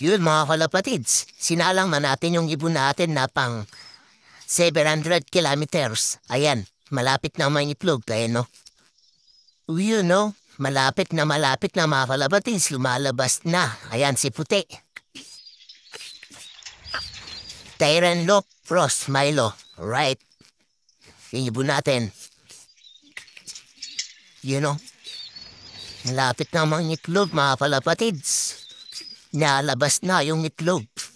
Yun mga kalapatids, sinalang man natin yung ibon natin na pang 700 kilometers. Ayan, malapit na may itlog tayo, no? You know, malapit na malapit na mga kalapatids, lumalabas na. Ayan, si Puti. Tyran Lop, Frost, Milo. Right. Yung ibon natin. You know, malapit na mga itlog mga kalapatids. Nalabas na yung itlog.